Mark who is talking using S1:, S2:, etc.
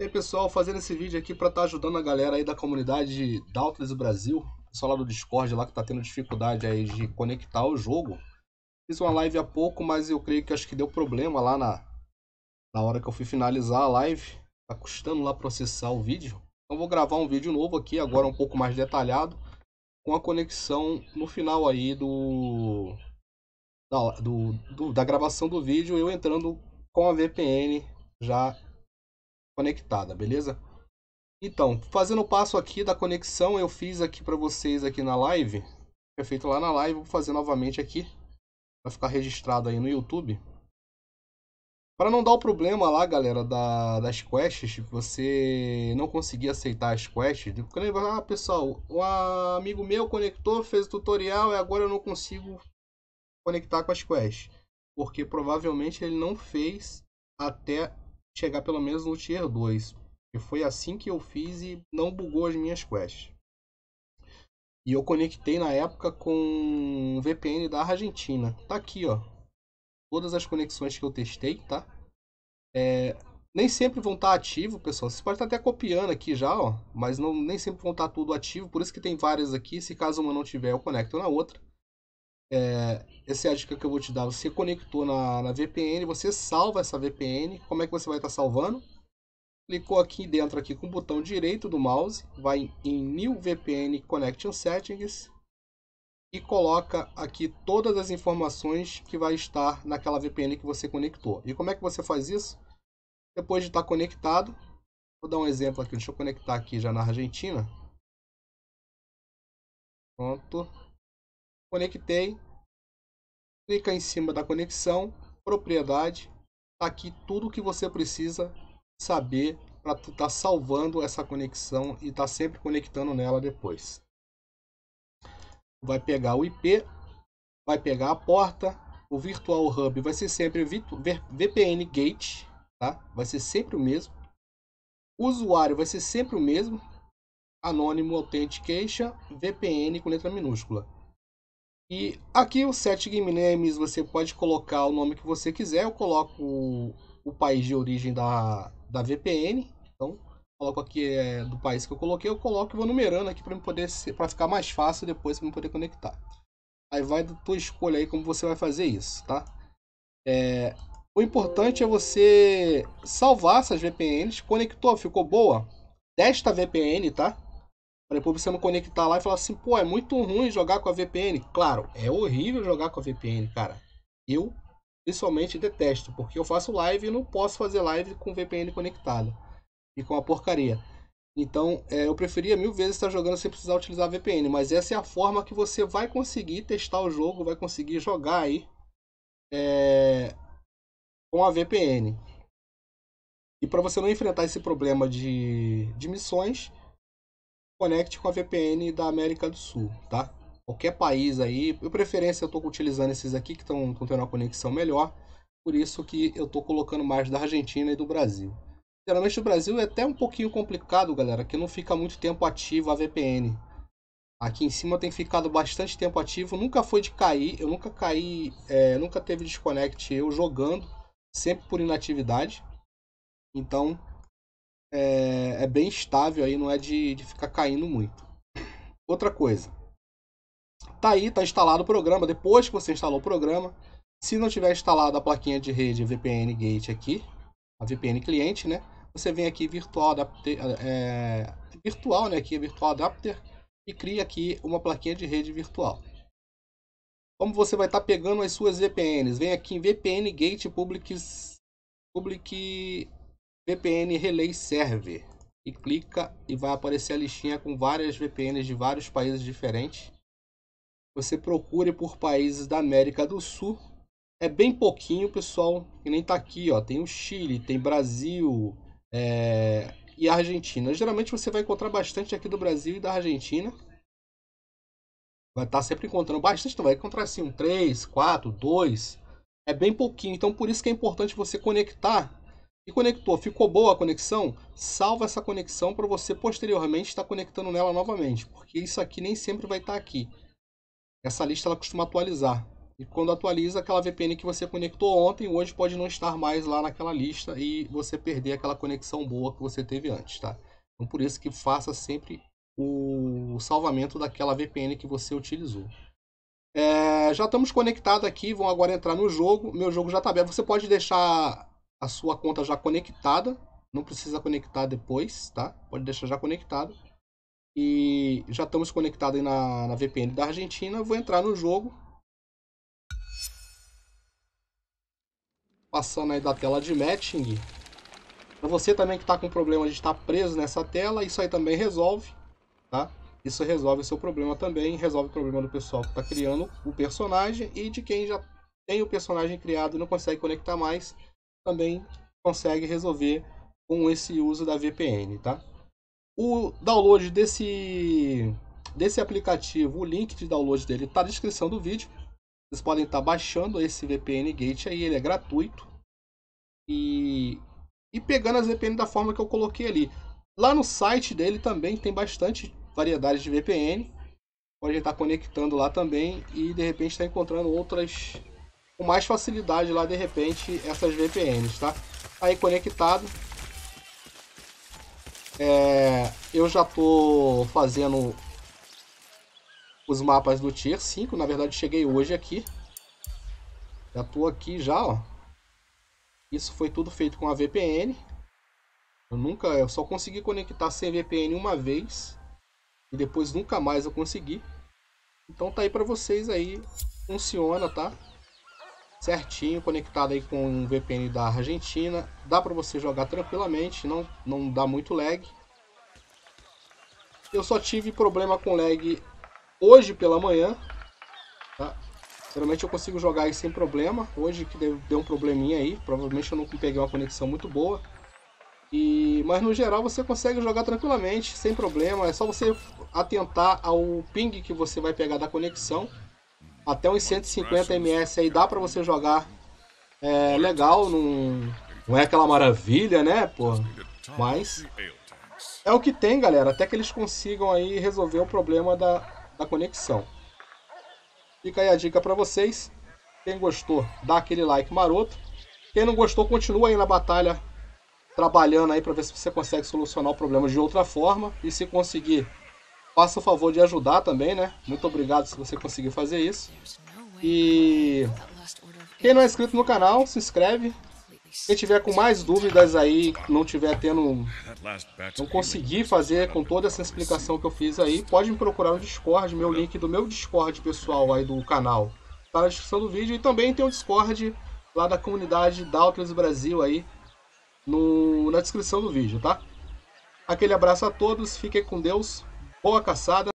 S1: E aí, pessoal, fazendo esse vídeo aqui para estar tá ajudando a galera aí da comunidade Doubtless Brasil, pessoal lá do Discord lá que tá tendo dificuldade aí de conectar o jogo. Fiz uma live há pouco, mas eu creio que acho que deu problema lá na, na hora que eu fui finalizar a live. Tá custando lá processar o vídeo. Então vou gravar um vídeo novo aqui, agora um pouco mais detalhado, com a conexão no final aí do, da, do, do, da gravação do vídeo, eu entrando com a VPN já conectada, beleza? Então, fazendo o passo aqui da conexão, eu fiz aqui para vocês aqui na live. é feito lá na live, vou fazer novamente aqui. Vai ficar registrado aí no YouTube. Para não dar o problema lá, galera, da, das quests, você não conseguir aceitar as quests. Porque ele ah, pessoal, um amigo meu conectou, fez o tutorial e agora eu não consigo conectar com as quests. Porque provavelmente ele não fez até chegar pelo menos no Tier 2. E foi assim que eu fiz e não bugou as minhas quests. E eu conectei na época com um VPN da Argentina. Tá aqui, ó. Todas as conexões que eu testei, tá? É, nem sempre vão estar tá ativo, pessoal. Você pode estar tá até copiando aqui já, ó, mas não, nem sempre vão estar tá tudo ativo, por isso que tem várias aqui. Se caso uma não tiver, eu conecto na outra. É, essa é a dica que eu vou te dar. Você conectou na, na VPN, você salva essa VPN. Como é que você vai estar tá salvando? Clicou aqui dentro aqui com o botão direito do mouse, vai em New VPN Connection Settings e coloca aqui todas as informações que vai estar naquela VPN que você conectou. E como é que você faz isso? Depois de estar tá conectado, vou dar um exemplo aqui, deixa eu conectar aqui já na Argentina. Pronto. Conectei. Clica em cima da conexão, propriedade. Tá aqui tudo que você precisa saber para estar tá salvando essa conexão e estar tá sempre conectando nela depois. Vai pegar o IP, vai pegar a porta, o Virtual Hub vai ser sempre VPN Gate, tá? Vai ser sempre o mesmo. O usuário vai ser sempre o mesmo. Anônimo Authentication, VPN com letra minúscula. E aqui os sete game names você pode colocar o nome que você quiser. Eu coloco o, o país de origem da, da VPN. Então, coloco aqui é, do país que eu coloquei, eu coloco e vou numerando aqui para poder para ficar mais fácil depois para poder conectar. Aí vai da tua escolha aí como você vai fazer isso, tá? É, o importante é você salvar essas VPNs. Conectou, ficou boa? Testa a VPN, tá? para depois você não conectar lá e falar assim, pô, é muito ruim jogar com a VPN. Claro, é horrível jogar com a VPN, cara. Eu, pessoalmente, detesto, porque eu faço live e não posso fazer live com VPN conectado. E com a porcaria. Então, é, eu preferia mil vezes estar jogando sem precisar utilizar VPN, mas essa é a forma que você vai conseguir testar o jogo, vai conseguir jogar aí é, com a VPN. E para você não enfrentar esse problema de, de missões, conecte com a VPN da América do Sul, tá? Qualquer país aí, Eu preferência eu estou utilizando esses aqui que estão tendo uma conexão melhor, por isso que eu estou colocando mais da Argentina e do Brasil. Geralmente o Brasil é até um pouquinho complicado, galera, que não fica muito tempo ativo a VPN. Aqui em cima tem ficado bastante tempo ativo, nunca foi de cair, eu nunca caí, é, nunca teve desconect eu jogando, sempre por inatividade. Então, é, é bem estável aí, não é de, de ficar caindo muito. Outra coisa, tá aí, tá instalado o programa. Depois que você instalou o programa, se não tiver instalado a plaquinha de rede VPN Gate aqui, a VPN cliente, né? Você vem aqui virtual adapter, é, virtual, né? Aqui é virtual adapter e cria aqui uma plaquinha de rede virtual. Como você vai estar tá pegando as suas VPNs? Vem aqui em VPN Gate Public, Public VPN Relay Server. E clica e vai aparecer a listinha com várias VPNs de vários países diferentes. Você procure por países da América do Sul. É bem pouquinho, pessoal, que nem tá aqui, ó. Tem o Chile, tem Brasil é... e Argentina. Geralmente você vai encontrar bastante aqui do Brasil e da Argentina. Vai estar tá sempre encontrando bastante, Então vai encontrar assim um 3, 4, 2. É bem pouquinho, então por isso que é importante você conectar e conectou. Ficou boa a conexão? Salva essa conexão para você posteriormente estar tá conectando nela novamente, porque isso aqui nem sempre vai estar tá aqui. Essa lista ela costuma atualizar. E quando atualiza, aquela VPN que você conectou ontem, hoje pode não estar mais lá naquela lista e você perder aquela conexão boa que você teve antes, tá? Então por isso que faça sempre o salvamento daquela VPN que você utilizou. É, já estamos conectados aqui, vão agora entrar no jogo. Meu jogo já está aberto. Você pode deixar a sua conta já conectada. Não precisa conectar depois, tá? Pode deixar já conectado. E já estamos conectados na, na VPN da Argentina. Vou entrar no jogo. Passando aí da tela de matching. Para você também que está com problema de estar preso nessa tela, isso aí também resolve, tá? Isso resolve o seu problema também, resolve o problema do pessoal que está criando o personagem e de quem já tem o personagem criado e não consegue conectar mais, também consegue resolver com esse uso da VPN, tá? O download desse, desse aplicativo, o link de download dele está na descrição do vídeo. Vocês podem estar tá baixando esse VPN Gate aí, ele é gratuito. E, e pegando as VPN da forma que eu coloquei ali. Lá no site dele também tem bastante variedade de VPN. Pode estar tá conectando lá também e de repente está encontrando outras com mais facilidade lá de repente essas VPNs, tá? tá? Aí conectado. É, eu já tô fazendo os mapas do Tier 5, na verdade cheguei hoje aqui. Já tô aqui já, ó. Isso foi tudo feito com a VPN. Eu nunca, eu só consegui conectar sem VPN uma vez e depois nunca mais eu consegui. Então tá aí para vocês aí, funciona, tá? certinho, conectado aí com um VPN da Argentina. Dá para você jogar tranquilamente, não, não dá muito lag. Eu só tive problema com lag hoje pela manhã. Tá? Geralmente eu consigo jogar aí sem problema. Hoje que deu, deu um probleminha aí, provavelmente eu não peguei uma conexão muito boa. E, mas no geral você consegue jogar tranquilamente, sem problema. É só você atentar ao ping que você vai pegar da conexão até uns 150 ms aí dá para você jogar é legal, não, não é aquela maravilha, né, pô? Mas é o que tem, galera, até que eles consigam aí resolver o problema da, da conexão. Fica aí a dica para vocês. Quem gostou, dá aquele like maroto. Quem não gostou, continua aí na batalha trabalhando aí para ver se você consegue solucionar o problema de outra forma e se conseguir Faça o favor de ajudar também, né? Muito obrigado se você conseguir fazer isso. E quem não é inscrito no canal, se inscreve. Quem tiver com mais dúvidas aí, não tiver tendo. Não conseguir fazer com toda essa explicação que eu fiz aí, pode me procurar no Discord, meu link do meu Discord pessoal aí do canal. Tá na descrição do vídeo. E também tem o um Discord lá da comunidade Doubtless Brasil aí no, na descrição do vídeo, tá? Aquele abraço a todos, fiquem com Deus boa caçada